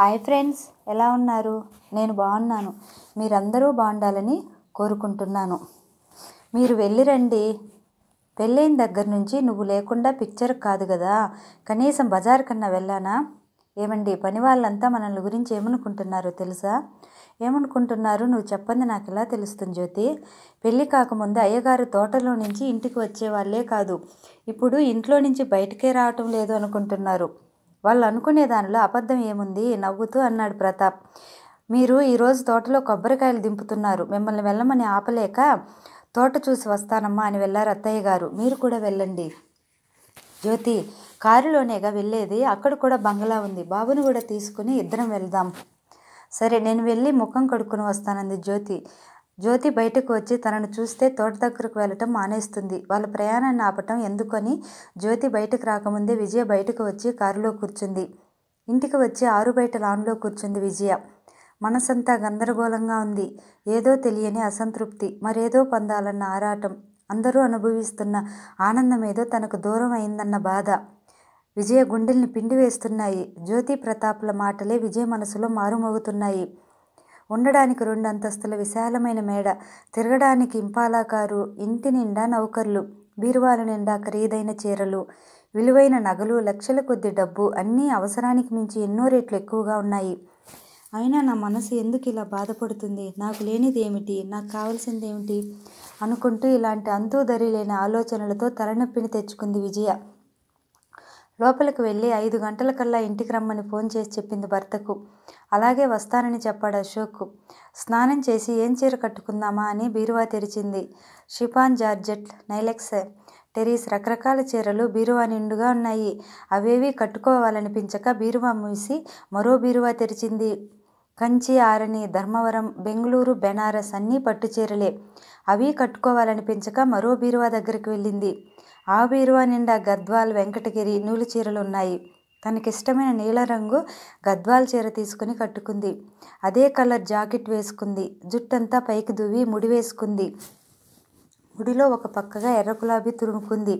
hi friends ఎలా ఉన్నారు నేను బాగున్నాను మీరందరూ బాగుండాలని కోరుకుంటున్నాను మీరు వెళ్ళిరండి పెళ్ళైన దగ్గర నుంచి నువ్వు లేకుండా పిక్చర్ కాదు కదా కనీసం బజార్ కన్నా వెళ్ళానా ఏమండి పని వాళ్ళంతా మనల్ని గురించి ఏమనుకుంటున్నారో తెలుసా ఏమనుకుంటున్నారు నువ్వు చెప్పంది నాకు ఎలా తెలుస్తుంది జ్యోతి పెళ్ళి కాకముందు అయ్యగారు తోటలో నుంచి ఇంటికి వచ్చే వాళ్ళే కాదు ఇప్పుడు ఇంట్లో నుంచి బయటకే రావటం లేదు అనుకుంటున్నారు వాళ్ళు అనుకునే దానిలో అబద్ధం ఏముంది నవ్వుతూ అన్నాడు ప్రతాప్ మీరు ఈరోజు తోటలో కొబ్బరికాయలు దింపుతున్నారు మిమ్మల్ని వెళ్ళమని ఆపలేక తోట చూసి వస్తానమ్మా అని వెళ్ళారు అత్తయ్య గారు మీరు కూడా వెళ్ళండి జ్యోతి కారులోనేగా వెళ్ళేది అక్కడ కూడా బంగ్లా ఉంది బాబును కూడా తీసుకుని ఇద్దరం వెళ్దాం సరే నేను వెళ్ళి ముఖం కడుక్కుని వస్తానంది జ్యోతి జ్యోతి బయటకు వచ్చి తనను చూస్తే తోట దగ్గరకు వెళ్ళటం మానేస్తుంది వాళ్ళ ప్రయాణాన్ని ఆపటం ఎందుకని జ్యోతి బయటకు రాకముందే విజయ బయటకు వచ్చి కారులో కూర్చుంది ఇంటికి వచ్చి ఆరు బయట లాన్లో కూర్చుంది విజయ మనసంతా గందరగోళంగా ఉంది ఏదో తెలియని అసంతృప్తి మరేదో పొందాలన్న ఆరాటం అందరూ అనుభవిస్తున్న ఆనందం ఏదో తనకు దూరం అయిందన్న బాధ విజయ గుండెల్ని పిండి వేస్తున్నాయి జ్యోతి ప్రతాప్ల మాటలే విజయ మనసులో మారుమోగుతున్నాయి ఉండడానికి రెండు అంతస్తుల విశాలమైన మేడ తిరగడానికి ఇంపాలా కారు ఇంటి నిండా నౌకర్లు బీరువాల నిండా ఖరీదైన చీరలు విలువైన నగలు లక్షల కొద్ది డబ్బు అన్నీ అవసరానికి మించి ఎన్నో రేట్లు ఎక్కువగా ఉన్నాయి అయినా నా మనసు ఎందుకు ఇలా బాధపడుతుంది నాకు లేనిది ఏమిటి నాకు కావాల్సింది ఏమిటి అనుకుంటూ ఇలాంటి అంతూ లేని ఆలోచనలతో తలనొప్పిని తెచ్చుకుంది విజయ లోపలికి వెళ్ళి ఐదు గంటలకల్లా ఇంటికి రమ్మని ఫోన్ చేసి చెప్పింది భర్తకు అలాగే వస్తానని చెప్పాడు అశోక్ స్నానం చేసి ఏం చీర కట్టుకుందామా అని బీరువా తెరిచింది షిఫాన్ జార్జెట్ నైలెక్స్ టెరీస్ రకరకాల చీరలు బీరువా నిండుగా ఉన్నాయి అవేవి కట్టుకోవాలనిపించక బీరువా మూసి మరో బీరువా తెరిచింది కంచి ఆరణి ధర్మవరం బెంగళూరు బెనారస్ అన్నీ పట్టు చీరలే అవి కట్టుకోవాలనిపించక మరో బీరువా దగ్గరికి వెళ్ళింది ఆవిరువ నిండా గద్వాల్ వెంకటగిరి నూలు చీరలు ఉన్నాయి తనకిష్టమైన నీలరంగు గద్వాల్ చీర తీసుకుని కట్టుకుంది అదే కలర్ జాకెట్ వేసుకుంది జుట్టంతా పైకి దువ్వి ముడి వేసుకుంది ముడిలో ఒక పక్కగా ఎర్ర గులాబీ తురుముకుంది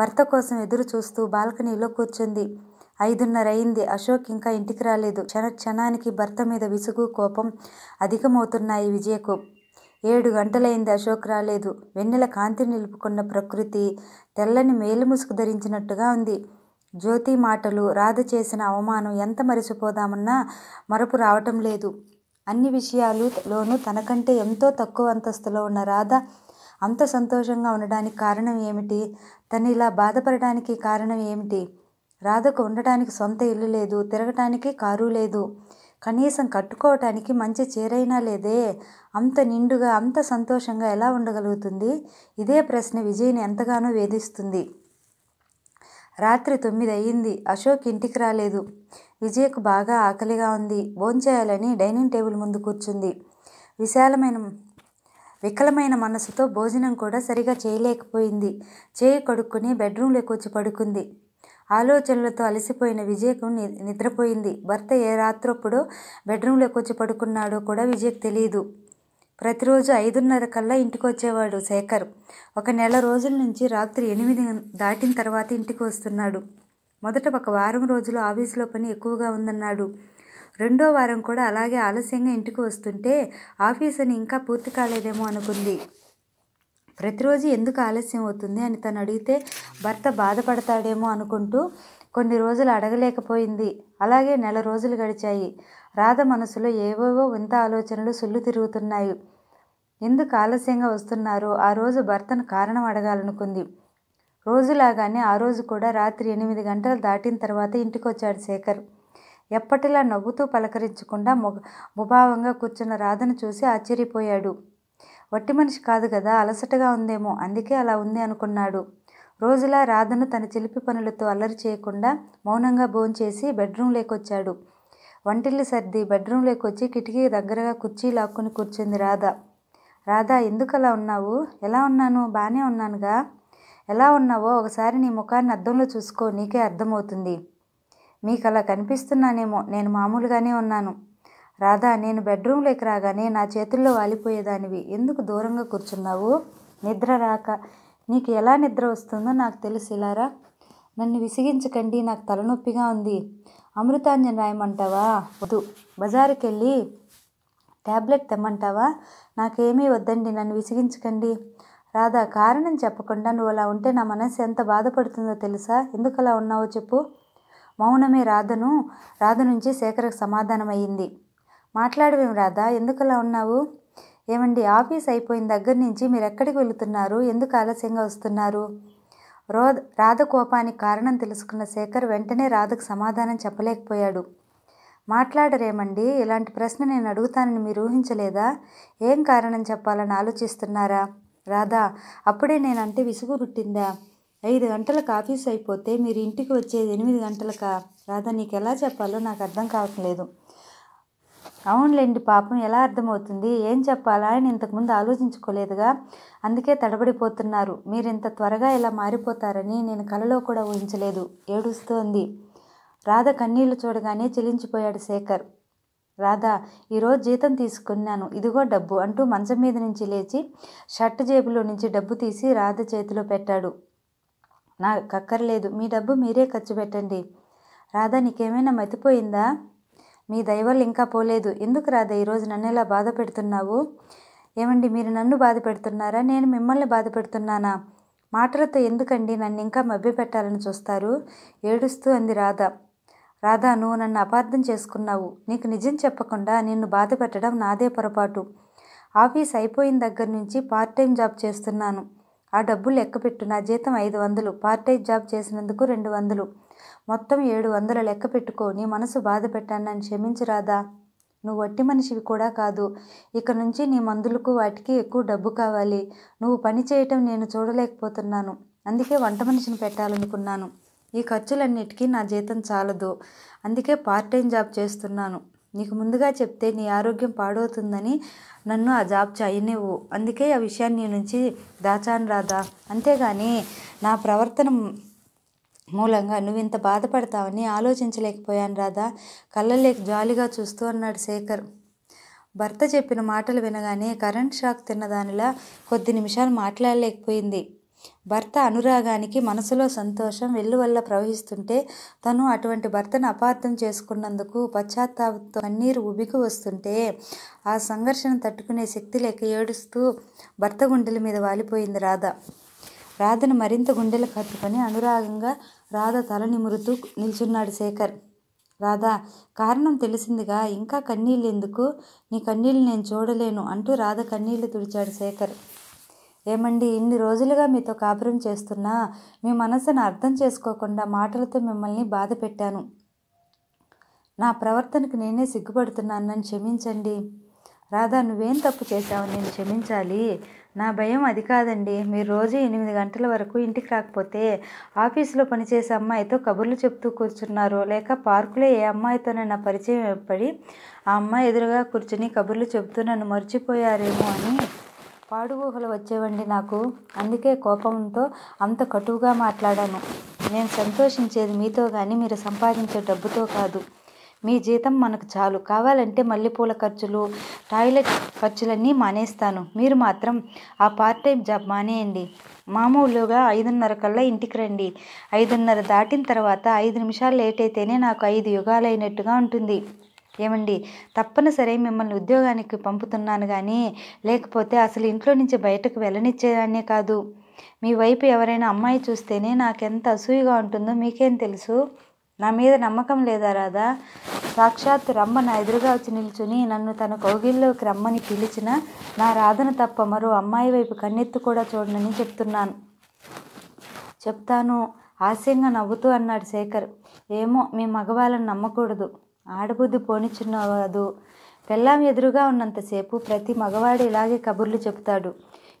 భర్త కోసం ఎదురు చూస్తూ బాల్కనీలో కూర్చుంది ఐదున్నర అయింది అశోక్ ఇంకా ఇంటికి రాలేదు క్షణ క్షణానికి భర్త మీద విసుగు కోపం అధికమవుతున్నాయి విజయకు ఏడు గంటలైంది అశోక్ రాలేదు వెన్నెల కాంతిని నిలుపుకున్న ప్రకృతి తెల్లని మేలుముసుకు ధరించినట్టుగా ఉంది జ్యోతి మాటలు రాధ చేసిన అవమానం ఎంత మరిసిపోదామన్నా మరపు రావటం లేదు అన్ని విషయాలులోనూ తనకంటే ఎంతో తక్కువ అంతస్తులో ఉన్న రాధ అంత సంతోషంగా ఉండడానికి కారణం ఏమిటి తను ఇలా బాధపడడానికి కారణం ఏమిటి రాధకు ఉండటానికి సొంత ఇల్లు లేదు తిరగటానికి కారు లేదు కనీసం కట్టుకోవటానికి మంచి చీరైనా లేదే అంత నిండుగా అంత సంతోషంగా ఎలా ఉండగలుగుతుంది ఇదే ప్రశ్న విజయ్ని ఎంతగానో వేధిస్తుంది రాత్రి తొమ్మిది అయ్యింది అశోక్ ఇంటికి రాలేదు విజయ్కు బాగా ఆకలిగా ఉంది భోంచేయాలని డైనింగ్ టేబుల్ ముందు కూర్చుంది విశాలమైన వికలమైన మనసుతో భోజనం కూడా సరిగా చేయలేకపోయింది చేయి కడుక్కుని బెడ్రూమ్లోకి వచ్చి పడుకుంది ఆలోచనలతో అలసిపోయిన విజయకు నిద్రపోయింది భర్త ఏ రాత్రప్పుడు బెడ్రూమ్లోకి వచ్చి పడుకున్నాడో కూడా విజయ్కు తెలియదు ప్రతిరోజు ఐదున్నర కల్లా ఇంటికి వచ్చేవాడు శేఖర్ ఒక నెల రోజుల నుంచి రాత్రి ఎనిమిది దాటిన తర్వాత ఇంటికి వస్తున్నాడు మొదట ఒక వారం రోజులు ఆఫీసులో పని ఎక్కువగా ఉందన్నాడు రెండో వారం కూడా అలాగే ఆలస్యంగా ఇంటికి వస్తుంటే ఆఫీస్ అని ఇంకా పూర్తి కాలేదేమో అనుకుంది ప్రతిరోజు ఎందుకు ఆలస్యం అవుతుంది అని తను అడిగితే భర్త బాధపడతాడేమో అనుకుంటూ కొన్ని రోజులు అడగలేకపోయింది అలాగే నెల రోజులు గడిచాయి రాధ మనసులో ఏవేవో వింత ఆలోచనలు సుళ్ళు తిరుగుతున్నాయి ఎందుకు ఆలస్యంగా వస్తున్నారో ఆ రోజు భర్తను కారణం అడగాలనుకుంది రోజులాగానే ఆ రోజు కూడా రాత్రి ఎనిమిది గంటలు దాటిన తర్వాత ఇంటికొచ్చాడు శేఖర్ ఎప్పటిలా నవ్వుతూ పలకరించకుండా ముభావంగా కూర్చున్న రాధను చూసి ఆశ్చర్యపోయాడు వట్టి మనిషి కాదు కదా అలసటగా ఉందేమో అందుకే అలా ఉంది అనుకున్నాడు రోజులా రాధను తన చిలిపి పనులతో అల్లరి చేయకుండా మౌనంగా భోంచేసి బెడ్రూమ్ లేకొచ్చాడు వంటిల్లు సర్ది బెడ్రూమ్ లేకొచ్చి కిటికీ దగ్గరగా కుర్చీ లాక్కుని కూర్చుంది రాధ రాధ ఎందుకు అలా ఉన్నావు ఎలా ఉన్నాను బాగానే ఉన్నానుగా ఎలా ఉన్నావో ఒకసారి నీ ముఖాన్ని అద్దంలో చూసుకో నీకే అర్థమవుతుంది మీకు అలా కనిపిస్తున్నానేమో నేను మామూలుగానే ఉన్నాను రాధా నేను బెడ్రూమ్లోకి రాగానే నా చేతుల్లో వాలిపోయేదానివి ఎందుకు దూరంగా కూర్చున్నావు నిద్ర రాక నీకు ఎలా నిద్ర వస్తుందో నాకు తెలుసు ఇలారా నన్ను విసిగించకండి నాకు తలనొప్పిగా ఉంది అమృతాంజన్ రాయమంటావా వద్దు బజారుకి వెళ్ళి ట్యాబ్లెట్ తెమ్మంటావా నాకేమీ వద్దండి నన్ను విసిగించకండి రాధా కారణం చెప్పకుండా నువ్వు అలా ఉంటే నా మనసు ఎంత బాధపడుతుందో తెలుసా ఎందుకు అలా ఉన్నావో చెప్పు మౌనమే రాధను రాధ నుంచి శేఖరకు సమాధానం అయ్యింది మాట్లాడవేం రాధా అలా ఉన్నావు ఏమండి ఆఫీస్ అయిపోయిన దగ్గర నుంచి మీరు ఎక్కడికి వెళుతున్నారు ఎందుకు ఆలస్యంగా వస్తున్నారు రో రాధ కోపానికి కారణం తెలుసుకున్న శేఖర్ వెంటనే రాధకు సమాధానం చెప్పలేకపోయాడు మాట్లాడరేమండి ఇలాంటి ప్రశ్న నేను అడుగుతానని మీరు ఊహించలేదా ఏం కారణం చెప్పాలని ఆలోచిస్తున్నారా రాధా అప్పుడే నేనంటే విసుగు పుట్టిందా ఐదు గంటలకు ఆఫీస్ అయిపోతే మీరు ఇంటికి వచ్చేది ఎనిమిది గంటలకా రాధా నీకు ఎలా చెప్పాలో నాకు అర్థం కావట్లేదు అవునులేండి పాపం ఎలా అర్థమవుతుంది ఏం చెప్పాలా అని ఇంతకుముందు ఆలోచించుకోలేదుగా అందుకే తడబడిపోతున్నారు మీరు ఇంత త్వరగా ఇలా మారిపోతారని నేను కలలో కూడా ఊహించలేదు ఏడుస్తోంది రాధ కన్నీళ్లు చూడగానే చెలించిపోయాడు శేఖర్ రాధా ఈరోజు జీతం తీసుకున్నాను ఇదిగో డబ్బు అంటూ మంచం మీద నుంచి లేచి షర్ట్ జేబులో నుంచి డబ్బు తీసి రాధ చేతిలో పెట్టాడు నాకు కక్కర్లేదు మీ డబ్బు మీరే ఖర్చు పెట్టండి రాధా నీకేమైనా మతిపోయిందా మీ దయవల్ల ఇంకా పోలేదు ఎందుకు రాదా ఈరోజు నన్ను ఇలా బాధ పెడుతున్నావు ఏమండి మీరు నన్ను బాధ పెడుతున్నారా నేను మిమ్మల్ని బాధ పెడుతున్నానా మాటలతో ఎందుకండి నన్ను ఇంకా మభ్య పెట్టాలని చూస్తారు ఏడుస్తూ అంది రాధ రాధా నువ్వు నన్ను అపార్థం చేసుకున్నావు నీకు నిజం చెప్పకుండా నిన్ను బాధ పెట్టడం నాదే పొరపాటు ఆఫీస్ అయిపోయిన దగ్గర నుంచి పార్ట్ టైం జాబ్ చేస్తున్నాను ఆ డబ్బులు పెట్టు నా జీతం ఐదు వందలు పార్ట్ టైం జాబ్ చేసినందుకు రెండు వందలు మొత్తం ఏడు వందలు లెక్క పెట్టుకో నీ మనసు బాధ పెట్టాను నన్ను క్షమించిరాదా నువ్వు వట్టి మనిషివి కూడా కాదు ఇక నుంచి నీ మందులకు వాటికి ఎక్కువ డబ్బు కావాలి నువ్వు పని చేయటం నేను చూడలేకపోతున్నాను అందుకే వంట మనిషిని పెట్టాలనుకున్నాను ఈ ఖర్చులన్నిటికీ నా జీతం చాలదు అందుకే పార్ట్ టైం జాబ్ చేస్తున్నాను నీకు ముందుగా చెప్తే నీ ఆరోగ్యం పాడవుతుందని నన్ను ఆ జాబ్ చేయనివ్వు అందుకే ఆ విషయాన్ని నుంచి దాచాను రాదా అంతేగాని నా ప్రవర్తన మూలంగా నువ్వింత బాధపడతావని ఆలోచించలేకపోయాను రాధా కళ్ళలేక జాలిగా చూస్తూ అన్నాడు శేఖర్ భర్త చెప్పిన మాటలు వినగానే కరెంట్ షాక్ తిన్నదానిలా కొద్ది నిమిషాలు మాట్లాడలేకపోయింది భర్త అనురాగానికి మనసులో సంతోషం వెల్లువల్ల ప్రవహిస్తుంటే తను అటువంటి భర్తను అపార్థం చేసుకున్నందుకు పశ్చాత్తాపంతో కన్నీరు ఉబికి వస్తుంటే ఆ సంఘర్షణ తట్టుకునే శక్తి లేక ఏడుస్తూ భర్త గుండెల మీద వాలిపోయింది రాధ రాధను మరింత గుండెలు కట్టుకొని అనురాగంగా రాధ తల నిమురుతూ నిల్చున్నాడు శేఖర్ రాధా కారణం తెలిసిందిగా ఇంకా కన్నీళ్ళు ఎందుకు నీ కన్నీళ్ళు నేను చూడలేను అంటూ రాధ కన్నీళ్లు తుడిచాడు శేఖర్ ఏమండి ఇన్ని రోజులుగా మీతో కాపురం చేస్తున్నా మీ మనసును అర్థం చేసుకోకుండా మాటలతో మిమ్మల్ని బాధ పెట్టాను నా ప్రవర్తనకు నేనే నన్ను క్షమించండి రాధా నువ్వేం తప్పు చేశావు నేను క్షమించాలి నా భయం అది కాదండి మీరు రోజు ఎనిమిది గంటల వరకు ఇంటికి రాకపోతే ఆఫీసులో పనిచేసే అమ్మాయితో కబుర్లు చెప్తూ కూర్చున్నారు లేక పార్కులో ఏ అమ్మాయితోనైనా పరిచయం ఏర్పడి ఆ అమ్మాయి ఎదురుగా కూర్చుని కబుర్లు చెబుతూ నన్ను మర్చిపోయారేమో అని పాడు ఊహలు వచ్చేవండి నాకు అందుకే కోపంతో అంత కటువుగా మాట్లాడాను నేను సంతోషించేది మీతో కానీ మీరు సంపాదించే డబ్బుతో కాదు మీ జీతం మనకు చాలు కావాలంటే మల్లెపూల ఖర్చులు టాయిలెట్ ఖర్చులన్నీ మానేస్తాను మీరు మాత్రం ఆ పార్ట్ టైం జాబ్ మానేయండి మామూలుగా ఐదున్నర కల్లా ఇంటికి రండి ఐదున్నర దాటిన తర్వాత ఐదు నిమిషాలు లేట్ అయితేనే నాకు ఐదు యుగాలైనట్టుగా ఉంటుంది ఏమండి తప్పనిసరి మిమ్మల్ని ఉద్యోగానికి పంపుతున్నాను కానీ లేకపోతే అసలు ఇంట్లో నుంచి బయటకు వెళ్ళనిచ్చేదాన్నే కాదు మీ వైపు ఎవరైనా అమ్మాయి చూస్తేనే నాకెంత అసూయగా ఉంటుందో మీకేం తెలుసు నా మీద నమ్మకం లేదా రాధా సాక్షాత్ రమ్మ నా ఎదురుగా వచ్చి నిల్చుని నన్ను తన కౌగిల్లోకి రమ్మని పిలిచిన నా రాధను తప్ప మరో అమ్మాయి వైపు కన్నెత్తు కూడా చూడనని చెప్తున్నాను చెప్తాను హాస్యంగా నవ్వుతూ అన్నాడు శేఖర్ ఏమో మీ మగవాళ్ళని నమ్మకూడదు ఆడబుద్ధి పోనిచ్చున్నవాదు పెళ్ళాం ఎదురుగా ఉన్నంతసేపు ప్రతి మగవాడు ఇలాగే కబుర్లు చెబుతాడు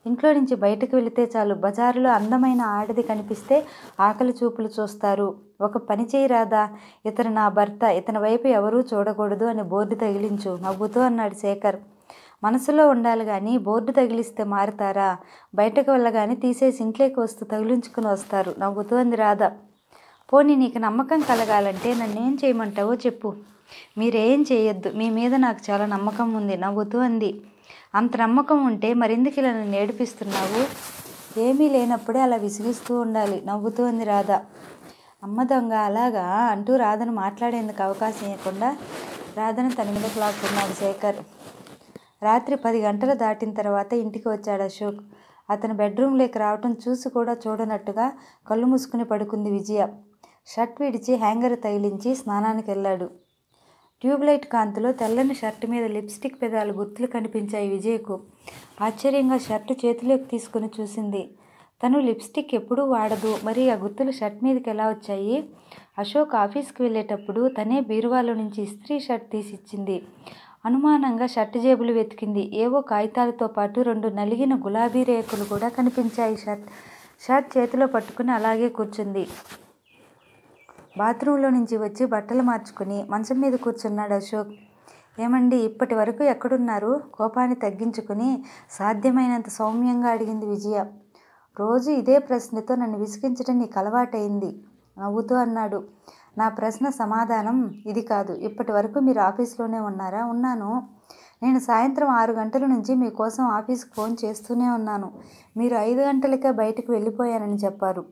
ఇంట్లో నుంచి బయటకు వెళితే చాలు బజారులో అందమైన ఆడది కనిపిస్తే ఆకలి చూపులు చూస్తారు ఒక పని చేయరాదా ఇతను నా భర్త ఇతని వైపు ఎవరూ చూడకూడదు అని బోర్డు తగిలించు నవ్వుతూ అన్నాడు శేఖర్ మనసులో ఉండాలి కానీ బోర్డు తగిలిస్తే మారుతారా బయటకు వెళ్ళగానే తీసేసి ఇంట్లోకి వస్తూ తగిలించుకుని వస్తారు నవ్వుతూ అంది రాధా పోనీ నీకు నమ్మకం కలగాలంటే నన్ను ఏం చేయమంటావో చెప్పు మీరేం చేయొద్దు మీ మీద నాకు చాలా నమ్మకం ఉంది నవ్వుతూ అంది అంత నమ్మకం ఉంటే మరెందుకు ఇలా నన్ను ఏడిపిస్తున్నావు ఏమీ లేనప్పుడే అలా విసిగిస్తూ ఉండాలి నవ్వుతూ ఉంది రాధ అమ్మ దొంగ అలాగా అంటూ రాధను మాట్లాడేందుకు అవకాశం ఇవ్వకుండా రాధను తన మీద లాక్కున్నాడు శేఖర్ రాత్రి పది గంటలు దాటిన తర్వాత ఇంటికి వచ్చాడు అశోక్ అతను బెడ్రూమ్లోకి రావటం చూసి కూడా చూడనట్టుగా కళ్ళు మూసుకుని పడుకుంది విజయ షర్ట్ విడిచి హ్యాంగర్ తగిలించి స్నానానికి వెళ్ళాడు ట్యూబ్లైట్ కాంతిలో తెల్లని షర్ట్ మీద లిప్స్టిక్ పెదాలు గుర్తులు కనిపించాయి విజయ్కు ఆశ్చర్యంగా షర్ట్ చేతిలోకి తీసుకుని చూసింది తను లిప్స్టిక్ ఎప్పుడూ వాడదు మరి ఆ గుర్తులు షర్ట్ మీదకి ఎలా వచ్చాయి అశోక్ ఆఫీస్కి వెళ్ళేటప్పుడు తనే బీరువాలో నుంచి ఇస్త్రీ షర్ట్ తీసిచ్చింది అనుమానంగా షర్ట్ జేబులు వెతికింది ఏవో కాగితాలతో పాటు రెండు నలిగిన గులాబీ రేకులు కూడా కనిపించాయి షర్ట్ షర్ట్ చేతిలో పట్టుకుని అలాగే కూర్చుంది బాత్రూంలో నుంచి వచ్చి బట్టలు మార్చుకుని మంచం మీద కూర్చున్నాడు అశోక్ ఏమండి ఇప్పటి వరకు ఎక్కడున్నారు కోపాన్ని తగ్గించుకుని సాధ్యమైనంత సౌమ్యంగా అడిగింది విజయ రోజు ఇదే ప్రశ్నతో నన్ను విసిగించడం నీకు అలవాటైంది నవ్వుతూ అన్నాడు నా ప్రశ్న సమాధానం ఇది కాదు ఇప్పటి వరకు మీరు ఆఫీస్లోనే ఉన్నారా ఉన్నాను నేను సాయంత్రం ఆరు గంటల నుంచి మీకోసం ఆఫీస్కి ఫోన్ చేస్తూనే ఉన్నాను మీరు ఐదు గంటలకే బయటకు వెళ్ళిపోయానని చెప్పారు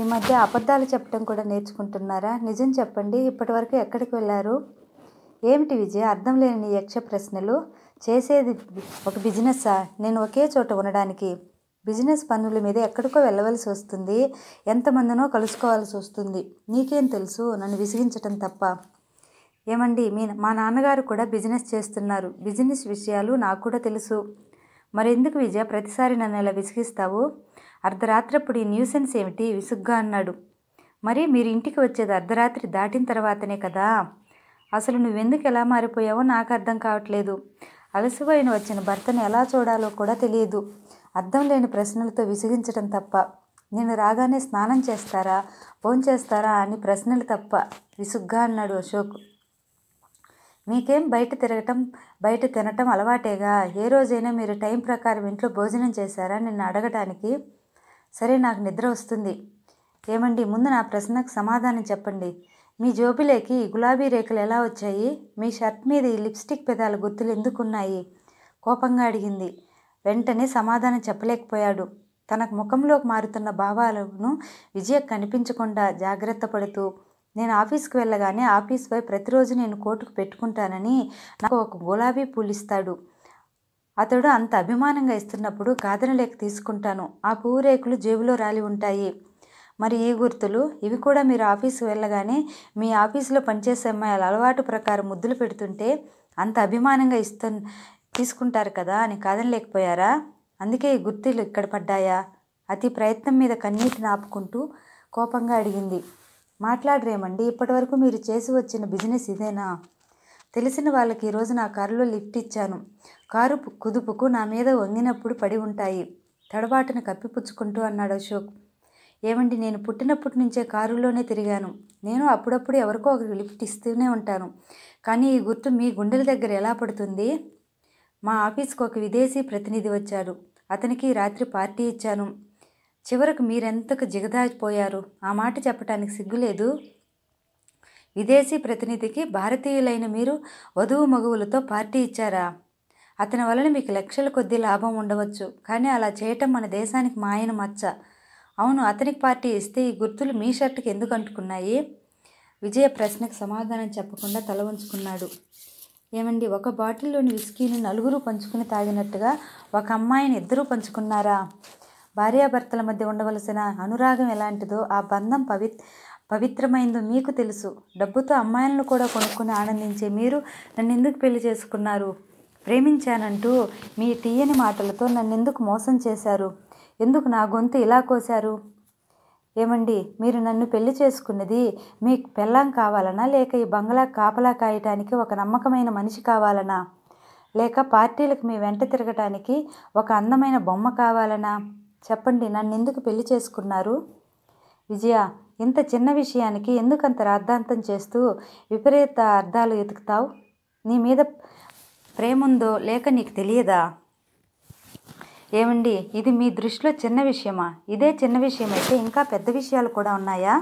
ఈ మధ్య అబద్ధాలు చెప్పడం కూడా నేర్చుకుంటున్నారా నిజం చెప్పండి ఇప్పటివరకు ఎక్కడికి వెళ్ళారు ఏమిటి విజయ అర్థం లేని నీ యక్ష ప్రశ్నలు చేసేది ఒక బిజినెస్సా నేను ఒకే చోట ఉండడానికి బిజినెస్ పనుల మీద ఎక్కడికో వెళ్ళవలసి వస్తుంది ఎంతమందినో కలుసుకోవాల్సి వస్తుంది నీకేం తెలుసు నన్ను విసిగించటం తప్ప ఏమండి మీ మా నాన్నగారు కూడా బిజినెస్ చేస్తున్నారు బిజినెస్ విషయాలు నాకు కూడా తెలుసు మరెందుకు విజయ ప్రతిసారి నన్ను ఇలా విసిగిస్తావు అప్పుడు ఈ న్యూసెన్స్ ఏమిటి విసుగ్గా అన్నాడు మరి మీరు ఇంటికి వచ్చేది అర్ధరాత్రి దాటిన తర్వాతనే కదా అసలు నువ్వెందుకు ఎలా మారిపోయావో నాకు అర్థం కావట్లేదు అలసిపోయిన వచ్చిన భర్తను ఎలా చూడాలో కూడా తెలియదు అర్థం లేని ప్రశ్నలతో విసిగించడం తప్ప నేను రాగానే స్నానం చేస్తారా చేస్తారా అని ప్రశ్నలు తప్ప విసుగ్గా అన్నాడు అశోక్ మీకేం బయట తిరగటం బయట తినటం అలవాటేగా ఏ రోజైనా మీరు టైం ప్రకారం ఇంట్లో భోజనం చేశారా నిన్ను అడగటానికి సరే నాకు నిద్ర వస్తుంది ఏమండి ముందు నా ప్రశ్నకు సమాధానం చెప్పండి మీ జోబిలేకి గులాబీ రేఖలు ఎలా వచ్చాయి మీ షర్ట్ మీద ఈ లిప్స్టిక్ పెదాల గుర్తులు ఎందుకున్నాయి కోపంగా అడిగింది వెంటనే సమాధానం చెప్పలేకపోయాడు తనకు ముఖంలోకి మారుతున్న భావాలను విజయ కనిపించకుండా జాగ్రత్త పడుతూ నేను ఆఫీస్కి వెళ్ళగానే ఆఫీస్ పై ప్రతిరోజు నేను కోర్టుకు పెట్టుకుంటానని నాకు ఒక గులాబీ పూలు ఇస్తాడు అతడు అంత అభిమానంగా ఇస్తున్నప్పుడు కాదనలేక తీసుకుంటాను ఆ పువ్వు రేకులు జేబులో రాలి ఉంటాయి మరి ఈ గుర్తులు ఇవి కూడా మీరు ఆఫీసు వెళ్ళగానే మీ ఆఫీసులో పనిచేసే అమ్మాయిల అలవాటు ప్రకారం ముద్దులు పెడుతుంటే అంత అభిమానంగా ఇస్తు తీసుకుంటారు కదా అని కాదనలేకపోయారా అందుకే ఈ గుర్తులు ఇక్కడ పడ్డాయా అతి ప్రయత్నం మీద కన్నీటిని ఆపుకుంటూ కోపంగా అడిగింది మాట్లాడరేమండి ఇప్పటివరకు మీరు చేసి వచ్చిన బిజినెస్ ఇదేనా తెలిసిన వాళ్ళకి ఈరోజు నా కారులో లిఫ్ట్ ఇచ్చాను కారు కుదుపుకు నా మీద వంగినప్పుడు పడి ఉంటాయి తడబాటును కప్పిపుచ్చుకుంటూ అన్నాడు అశోక్ ఏమండి నేను పుట్టినప్పటి నుంచే కారులోనే తిరిగాను నేను అప్పుడప్పుడు ఎవరికో ఒకరికి లిఫ్ట్ ఇస్తూనే ఉంటాను కానీ ఈ గుర్తు మీ గుండెల దగ్గర ఎలా పడుతుంది మా ఆఫీస్కి ఒక విదేశీ ప్రతినిధి వచ్చాడు అతనికి రాత్రి పార్టీ ఇచ్చాను చివరకు మీరెంతకు జిగదాచిపోయారు ఆ మాట చెప్పడానికి సిగ్గులేదు విదేశీ ప్రతినిధికి భారతీయులైన మీరు వధువు మగువులతో పార్టీ ఇచ్చారా అతని వలన మీకు లక్షల కొద్ది లాభం ఉండవచ్చు కానీ అలా చేయటం మన దేశానికి మాయను మచ్చ అవును అతనికి పార్టీ ఇస్తే ఈ గుర్తులు మీ షర్ట్కి ఎందుకు అంటుకున్నాయి విజయ ప్రశ్నకు సమాధానం చెప్పకుండా తల ఉంచుకున్నాడు ఏమండి ఒక బాటిల్లోని విస్కీని నలుగురు పంచుకుని తాగినట్టుగా ఒక అమ్మాయిని ఇద్దరూ పంచుకున్నారా భార్యాభర్తల మధ్య ఉండవలసిన అనురాగం ఎలాంటిదో ఆ బంధం పవిత్ర పవిత్రమైందో మీకు తెలుసు డబ్బుతో అమ్మాయిలను కూడా కొనుక్కుని ఆనందించే మీరు నన్ను ఎందుకు పెళ్లి చేసుకున్నారు ప్రేమించానంటూ మీ తీయని మాటలతో నన్నెందుకు మోసం చేశారు ఎందుకు నా గొంతు ఇలా కోశారు ఏమండి మీరు నన్ను పెళ్లి చేసుకున్నది మీకు పెళ్ళాం కావాలనా లేక ఈ బంగ్లా కాపలా కాయటానికి ఒక నమ్మకమైన మనిషి కావాలనా లేక పార్టీలకు మీ వెంట తిరగటానికి ఒక అందమైన బొమ్మ కావాలనా చెప్పండి నన్ను ఎందుకు పెళ్లి చేసుకున్నారు విజయ ఇంత చిన్న విషయానికి ఎందుకంత రాద్ధాంతం చేస్తూ విపరీత అర్థాలు ఎతుకుతావు నీ మీద ప్రేముందో లేక నీకు తెలియదా ఏమండి ఇది మీ దృష్టిలో చిన్న విషయమా ఇదే చిన్న విషయమైతే ఇంకా పెద్ద విషయాలు కూడా ఉన్నాయా